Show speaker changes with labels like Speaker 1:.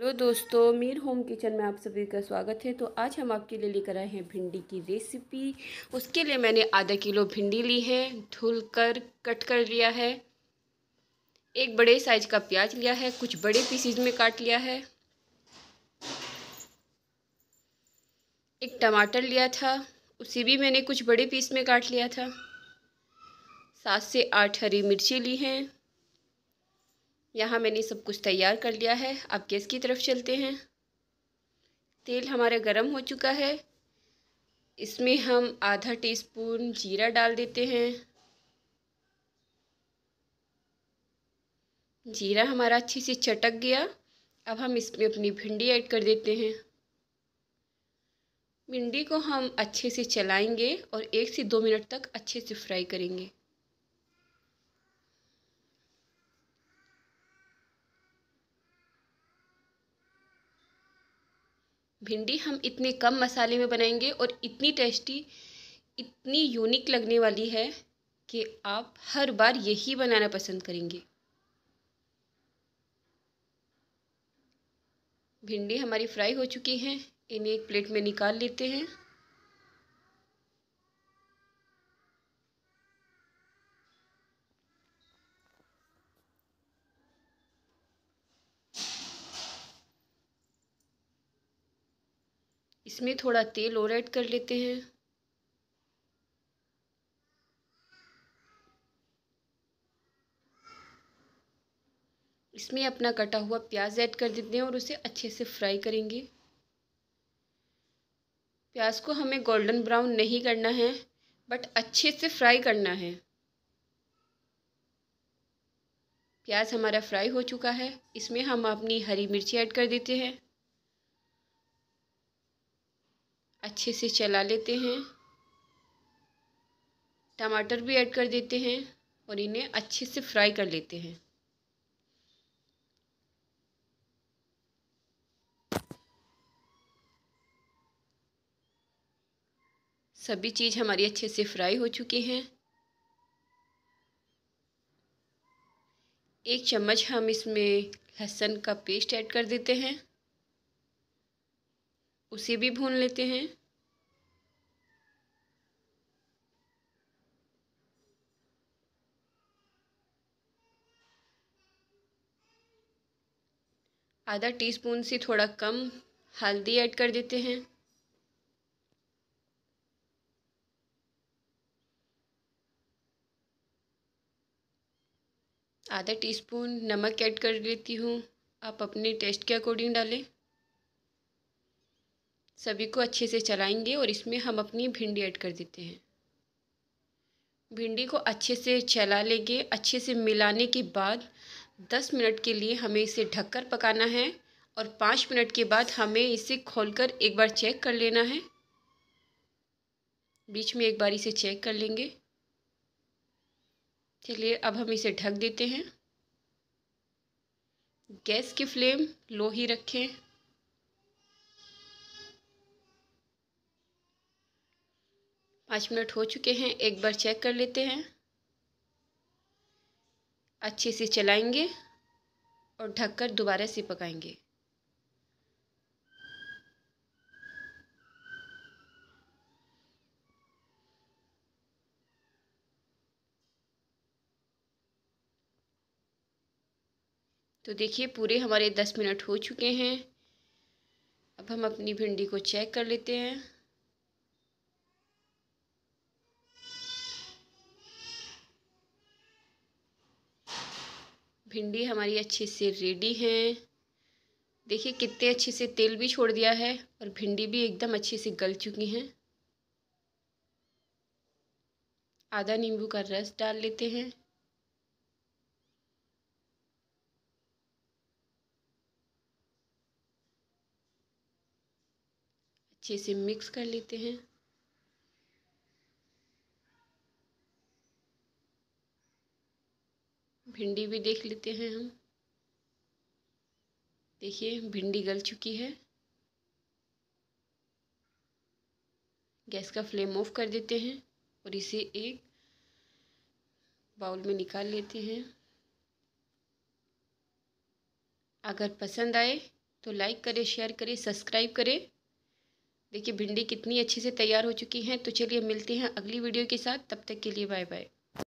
Speaker 1: hello दोस्तों Mir home kitchen में आप सभी का स्वागत है तो आज हम आपके लिए लेकर आए हैं भिंडी की रेसिपी उसके लिए मैंने आधा किलो भिंडी ली है धुल कर कट कर लिया है एक बड़े साइज का प्याज लिया है कुछ बड़े पीसीज में काट लिया है एक टमाटर लिया था उसे भी मैंने कुछ बड़े पीस में काट लिया था सात से आठ हरी मिर्ची ली हैं यहाँ मैंने सब कुछ तैयार कर लिया है अब गैस की तरफ चलते हैं तेल हमारा गर्म हो चुका है इसमें हम आधा टीस्पून जीरा डाल देते हैं जीरा हमारा अच्छे से चटक गया अब हम इसमें अपनी भिंडी ऐड कर देते हैं भिंडी को हम अच्छे से चलाएंगे और एक से दो मिनट तक अच्छे से फ्राई करेंगे भिंडी हम इतने कम मसाले में बनाएंगे और इतनी टेस्टी इतनी यूनिक लगने वाली है कि आप हर बार यही बनाना पसंद करेंगे भिंडी हमारी फ्राई हो चुकी हैं इन्हें एक प्लेट में निकाल लेते हैं इसमें थोड़ा तेल और ऐड कर लेते हैं इसमें अपना कटा हुआ प्याज ऐड कर देते हैं और उसे अच्छे से फ्राई करेंगे प्याज को हमें गोल्डन ब्राउन नहीं करना है बट अच्छे से फ्राई करना है प्याज हमारा फ्राई हो चुका है इसमें हम अपनी हरी मिर्ची ऐड कर देते हैं अच्छे से चला लेते हैं टमाटर भी ऐड कर देते हैं और इन्हें अच्छे से फ्राई कर लेते हैं सभी चीज़ हमारी अच्छे से फ्राई हो चुकी हैं एक चम्मच हम इसमें लहसुन का पेस्ट ऐड कर देते हैं उसे भी भून लेते हैं आधा टीस्पून से थोड़ा कम हल्दी ऐड कर देते हैं आधा टीस्पून नमक ऐड कर लेती हूँ आप अपने टेस्ट के अकॉर्डिंग डालें सभी को अच्छे से चलाएंगे और इसमें हम अपनी भिंडी ऐड कर देते हैं भिंडी को अच्छे से चला लेंगे अच्छे से मिलाने के बाद दस मिनट के लिए हमें इसे ढककर पकाना है और पाँच मिनट के बाद हमें इसे खोलकर एक बार चेक कर लेना है बीच में एक बार इसे चेक कर लेंगे चलिए अब हम इसे ढक देते हैं गैस की फ्लेम लो ही रखें पाँच मिनट हो चुके हैं एक बार चेक कर लेते हैं अच्छे से चलाएंगे और ढककर दोबारा से पकाएंगे तो देखिए पूरे हमारे दस मिनट हो चुके हैं अब हम अपनी भिंडी को चेक कर लेते हैं भिंडी हमारी अच्छे से रेडी है देखिए कितने अच्छे से तेल भी छोड़ दिया है और भिंडी भी एकदम अच्छे से गल चुकी हैं आधा नींबू का रस डाल लेते हैं अच्छे से मिक्स कर लेते हैं भिंडी भी देख लेते हैं हम देखिए भिंडी गल चुकी है गैस का फ्लेम ऑफ कर देते हैं और इसे एक बाउल में निकाल लेते हैं अगर पसंद आए तो लाइक करें शेयर करें सब्सक्राइब करें देखिए भिंडी कितनी अच्छे से तैयार हो चुकी हैं तो चलिए मिलते हैं अगली वीडियो के साथ तब तक के लिए बाय बाय